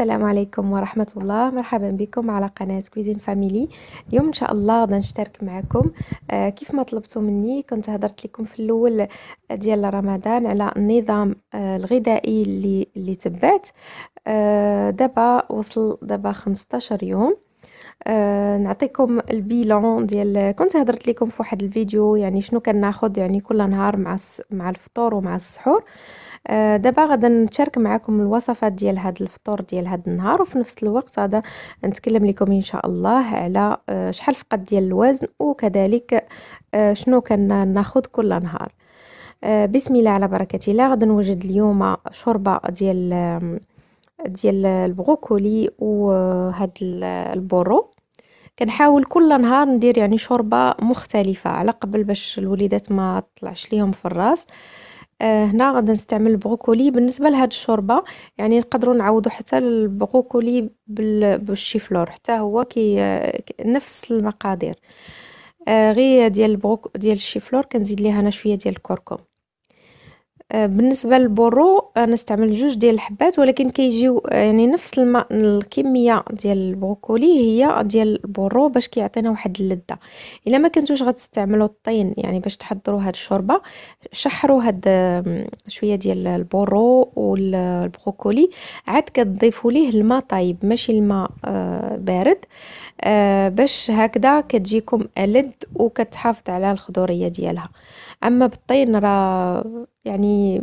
السلام عليكم ورحمة الله مرحبا بكم على قناة كويزين فاميلي اليوم إن شاء الله غدا نشترك معكم آه كيف ما طلبتوا مني كنت هدرت لكم في الأول ديال رمضان على النظام آه الغذائي اللي, اللي تبعت آه دابا وصل دابا 15 يوم أه نعطيكم البيلون ديال كنت هضرت لكم في واحد الفيديو يعني شنو كناخذ يعني كل نهار مع مع الفطور ومع السحور أه آه، دابا غادا نشارك معكم الوصفات ديال هاد الفطور ديال هاد النهار وفي نفس الوقت غادا نتكلم لكم ان شاء الله على آه، شحال فقد ديال الوزن وكذلك آه، شنو كناخذ كل نهار بسم الله على بركه الله غادا نوجد اليوم شوربه ديال ديال البروكولي وهاد البورو كنحاول كل نهار ندير يعني شوربه مختلفه على قبل باش الوليدات ما طلعش ليهم في الراس آه آه هنا غادي نستعمل البروكولي بالنسبه لهاد الشوربه يعني نقدروا نعوضوا حتى البروكولي بالشيفلور حتى هو كي نفس المقادير آه غير ديال البروك ديال الشيفلور كنزيد ليها انا شويه ديال الكركم آه، بالنسبه للبرو آه، نستعمل جوج ديال الحبات ولكن كيجيو آه، يعني نفس الماء الكميه ديال البروكولي هي ديال البرو باش كيعطينا واحد اللذه الا ما كنتوش غتستعملوا الطين يعني باش تحضروا هاد الشوربه شحروا هاد شويه ديال البرو والبروكولي عاد كتضيفوا ليه الماء طايب ماشي الماء بارد باش هكذا كتجيكم الد وكتحافظ على الخضوريه ديالها اما بالطين راه يعني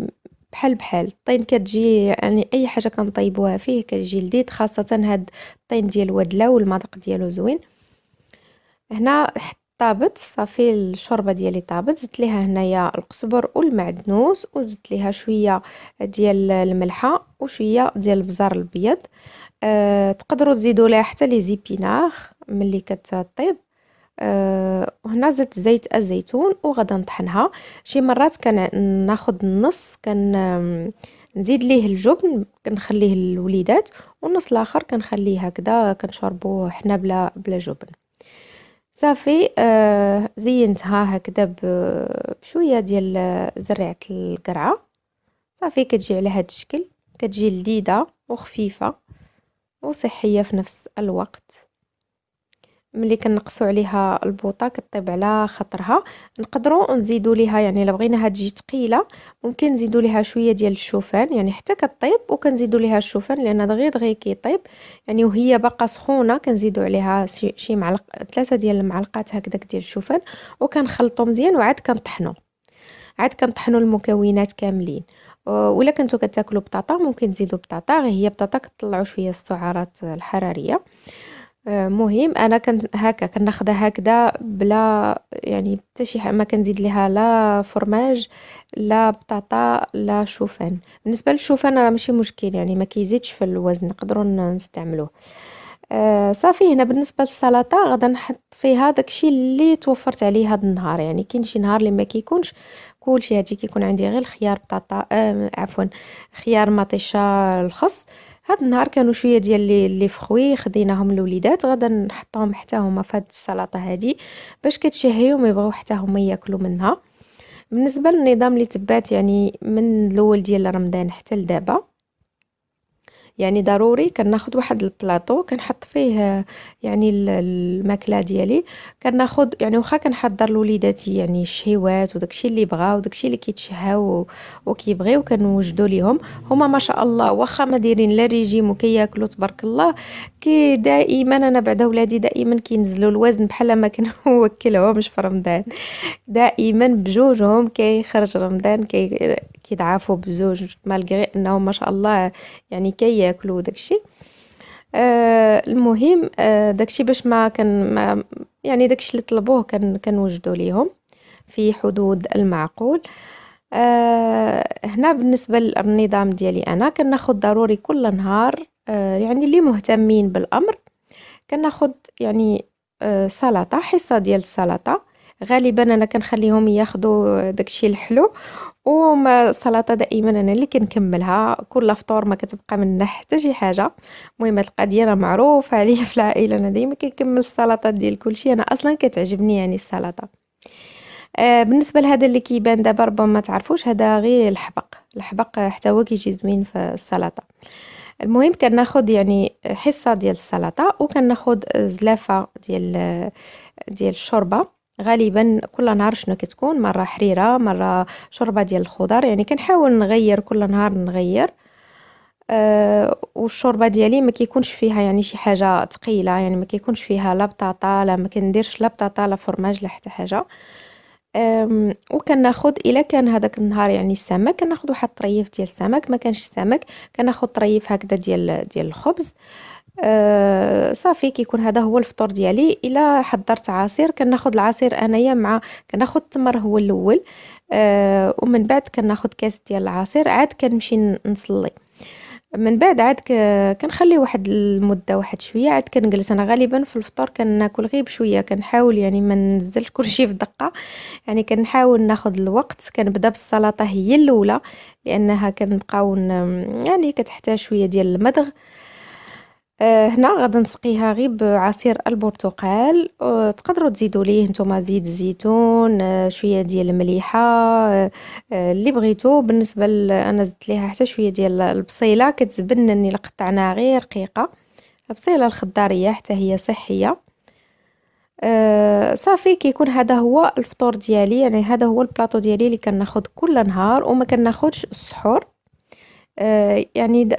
بحال بحال الطين كتجي يعني اي حاجه كنطيبوها فيه كتجي لذيذ خاصه هاد الطين ديال الودله والمذاق ديالو زوين هنا طابت صافي الشوربه ديالي طابت زدت ليها هنايا القزبر والمعدنوس وزدت ليها شويه ديال الملحه وشويه ديال البزار الابيض أه تقدروا تزيدوا ليها حتى لي زيبيناغ ملي كتطيب أه وهنا زدت زيت الزيتون وغدا نطحنها شي مرات كناخذ النص كن نزيد ليه الجبن كنخليه للوليدات والنص الاخر كنخليه هكذا كنشربوه حنا بلا بلا جبن صافي آه زينتها هكذا بشويه ديال زريعه القرعه صافي كتجي على هذا الشكل كتجي لذيذه وخفيفه وصحيه في نفس الوقت ملي كنقصوا عليها البوطه كطيب على خطرها نقدروا نزيدوا ليها يعني الا بغيناها تجي ثقيله ممكن نزيدوا ليها شويه ديال الشوفان يعني حتى كطيب وكنزيدوا ليها الشوفان لان دغيا دغيا كيطيب يعني وهي باقا سخونه كنزيدوا عليها شي معلق ثلاثه ديال المعلقات هكذاك ديال الشوفان وكنخلطوا مزيان وعاد كنطحنوا عاد كنطحنوا المكونات كاملين ولا كنتو كتاكلوا بطاطا ممكن تزيدوا بطاطا غير هي بطاطا كتطلعوا شويه السعرات الحراريه آه، مهم انا كنت هكا كناخدها هكذا بلا يعني حتى شي ما كنزيد ليها لا فرماج لا بطاطا لا شوفان بالنسبه للشوفان راه ماشي مشكل يعني ما كيزيدش في الوزن نقدروا نستعملوه آه صافي هنا بالنسبه للسلطه غدا نحط فيها داكشي اللي توفرت عليه هذا النهار يعني كاين شي نهار اللي ما كيكونش كلشي هادي كيكون عندي غير الخيار بطاطا آه عفوا خيار مطيشه الخص هاد النهار كانوا شويه ديال لي لي فخوي خديناهم الوليدات غادا نحطهم حتى هما في هاد السلطه هادي باش كتشهيهم يبغيو حتى هما ياكلوا منها بالنسبه للنظام اللي تبات يعني من الاول ديال رمضان حتى لدابا يعني ضروري كناخد واحد البلاطو كنحط فيه يعني الماكله ديالي كناخد يعني واخا كنحضر لوليداتي يعني الشهيوات وداكشي اللي بغاو وداكشي اللي كيتشهاو وكيبغيو كنوجدو ليهم هما ما شاء الله واخا ما دايرين لا ريجيم وكياكلوا تبارك الله كي دائما انا بعدا ولادي دائما كينزلوا الوزن بحال ما كنوكلهمش في رمضان دائما بجوجهم كيخرج رمضان كي كيضعفوا بزوج مالغري انهم ما شاء الله يعني كي كياكلوا وداكشي آه المهم آه داكشي باش ما كان ما يعني داكشي اللي طلبوه كان كنوجدوا ليهم في حدود المعقول آه هنا بالنسبه للنظام ديالي انا كناخذ ضروري كل نهار آه يعني اللي مهتمين بالامر كناخذ يعني آه سلطه حصه ديال السلطه غالبا انا كنخليهم ياخذوا داكشي الحلو وما السلطه دائما انا اللي كنكملها كل فطور ما كتبقى منها حتى شي حاجه المهم هاد القضيه راه معروفه عليا في العائله انا دائما كنكمل السلطات ديال كلشي انا اصلا كتعجبني يعني السلطه آه بالنسبه لهذا اللي كيبان دابا ربما ما تعرفوش هذا غير الحبق الحبق حتى هو كيجي زوين في السلطه المهم كناخذ يعني حصه ديال السلطه وكناخذ زلافه ديال ديال الشوربه غالبا كل نهار شنو كتكون مره حريره مره شوربه ديال الخضر يعني كنحاول نغير كل نهار نغير أه والشوربه ديالي ما كيكونش فيها يعني شي حاجه ثقيله يعني ما كيكونش فيها لا بطاطا لا ما كنديرش لا بطاطا لا فرماج لا حتى حاجه وكناخذ الا كان هذاك النهار يعني السمك كناخد واحد الطريف ديال السمك ما كانش السمك كناخد طريف هكذا ديال ديال الخبز أه آه، صافي كيكون هذا هو الفطور ديالي الا حضرت عصير كناخذ العصير انايا مع كناخذ التمر هو الاول آه ومن بعد كناخذ كاس ديال العصير عاد كنمشي نصلي من بعد عاد كنخلي واحد المده واحد شويه عاد كنجلس انا غالبا في الفطور كناكل غير بشويه كنحاول يعني ما ننزل كلشي في دقه يعني كنحاول ناخذ الوقت كنبدا بالسلطه هي الاولى لانها كنبقاو يعني كتحتاج شويه ديال المضغ آه، هنا غادي نسقيها غير بعصير البرتقال آه، تقدروا تزيدوا ليه نتوما زيت الزيتون آه، شويه ديال المليحه اللي بغيتو بالنسبه انا زدت ليها حتى شويه ديال البصيله كتزبن اني قطعناها غير رقيقه البصيله الخضاريه حتى هي صحيه صافي كيكون هذا هو الفطور ديالي يعني هذا هو البلاطو ديالي اللي كناخذ كل نهار وما كناخذش السحور يعني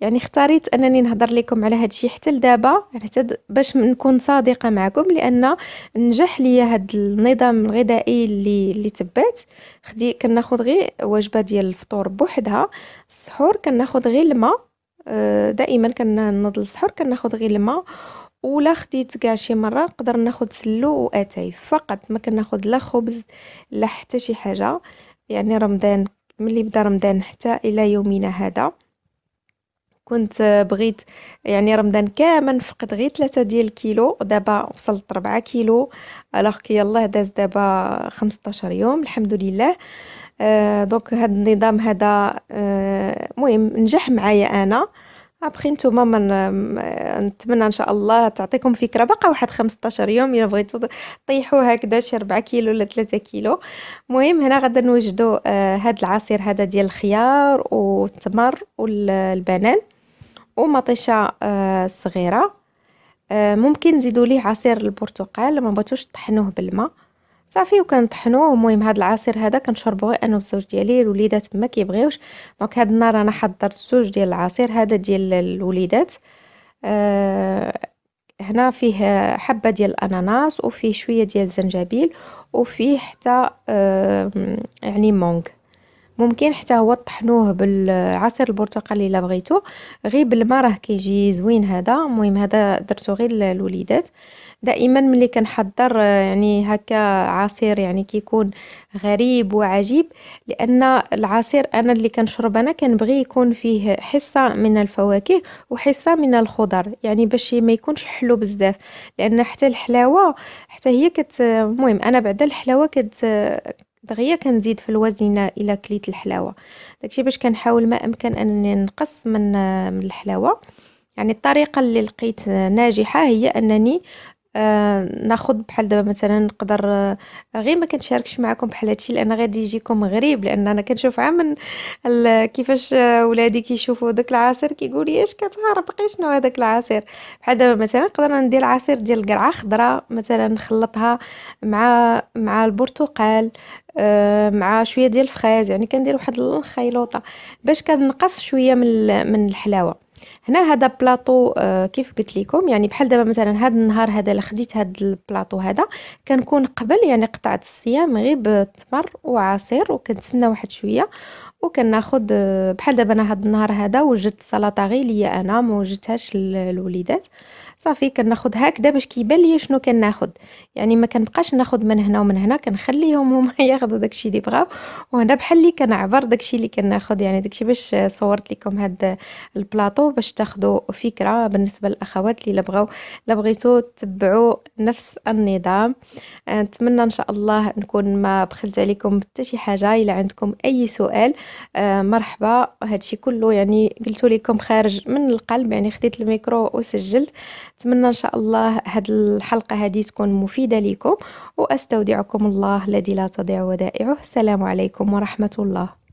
يعني اختاريت انني نهضر لكم على هذا الشيء حتى لدابا يعني حتى باش نكون صادقه معكم لان نجح ليا هذا النظام الغذائي اللي اللي تبعت خدي كناخذ غير وجبه ديال الفطور بوحدها السحور كناخذ غير الماء آه، دائما كنوض السحور كناخذ غير الماء ولا خديت كاع شي مره نقدر ناخذ سلو واتاي فقط ما كناخذ لا خبز لا حتى شي حاجه يعني رمضان ملي بدا رمضان حتى الى يومنا هذا كنت بغيت يعني رمضان كامل نفقد غير ثلاثة ديال الكيلو دابا وصلت ربعة كيلو الوغ يلاه داز دابا 15 يوم الحمد لله آه دونك هاد النظام هذا آه مهم نجح معايا انا ابخي نتوما من نتمنى ان شاء الله تعطيكم فكره باقا واحد 15 يوم الا بغيتو طيحوا هكذا شي 4 كيلو ولا 3 كيلو المهم هنا غادي نوجدوا آه هاد العصير هذا ديال الخيار والتمر والبنان ومطيشه آه، صغيره آه، ممكن نزيدو ليه عصير البرتقال ما بغيتوش طحنوه بالماء صافي وكنطحنوه المهم هذا العصير هذا كنشربوه غير انا والزوج ديالي الوليدات ما كيبغيوش دونك هاد النهار انا حضرت زوج ديال العصير هذا ديال الوليدات أه هنا فيه حبه ديال الاناناس وفيه شويه ديال الزنجبيل وفيه حتى أه يعني مونغ ممكن حتى هو طحنوه بالعصير البرتقالي الا بغيتو غير بالما راه كيجي زوين هذا المهم هذا درتو غير للوليدات دائما ملي كنحضر يعني هكا عصير يعني كيكون غريب وعجيب لان العصير انا اللي كنشرب انا كنبغي يكون فيه حصه من الفواكه وحصه من الخضر يعني باش ما يكونش حلو بزاف لان حتى الحلاوه حتى هي كت المهم انا بعدا الحلاوه كت دغيا كنزيد في الوزن الى كليت الحلاوه داكشي باش كنحاول ما امكن انني نقص من من الحلاوه يعني الطريقه اللي لقيت ناجحه هي انني آه ناخذ بحال دابا مثلا نقدر آه غير ما كنشاركش معكم بحال هادشي لان غادي يجيكم غريب لان انا كنشوف عام كيفاش آه ولادي كيشوفوا داك العصير كيقول لي اش كتهربقي شنو هذاك العصير بحال دابا مثلا نقدر ندير عصير ديال القرعه خضراء مثلا نخلطها مع مع البرتقال آه، مع شويه ديال الفخاز يعني كندير واحد الخيلوطه باش كنقص شويه من من الحلاوه هنا هذا بلاطو آه، كيف قلت لكم يعني بحال دابا مثلا هذا النهار هذا اللي خديت هذا البلاطو هذا كنكون قبل يعني قطعت الصيام غير بالتمر وعصير وكنتسنى واحد شويه وكناخذ آه، بحال دابا انا هذا النهار هذا وجدت سلطه غير ليا انا ما وجدتهاش للوليدات صافي كناخد هكذا باش كيبان ليا شنو كناخد يعني ما كنبقاش ناخد من هنا ومن هنا كنخليهم هما ياخذوا داكشي اللي بغاو وهنا بحال اللي كنعبر داكشي اللي كناخد يعني داكشي باش صورت لكم هاد البلاطو باش تاخذوا فكره بالنسبه للاخوات اللي بغاو لا بغيتو تتبعوا نفس النظام أه، نتمنى ان شاء الله نكون ما بخلت عليكم حتى شي حاجه الا عندكم اي سؤال أه، مرحبا هادشي كله يعني قلت لكم خارج من القلب يعني خديت الميكرو وسجلت نتمنى ان شاء الله هاد الحلقه هذه تكون مفيده لكم واستودعكم الله الذي لا تضيع ودائعه السلام عليكم ورحمه الله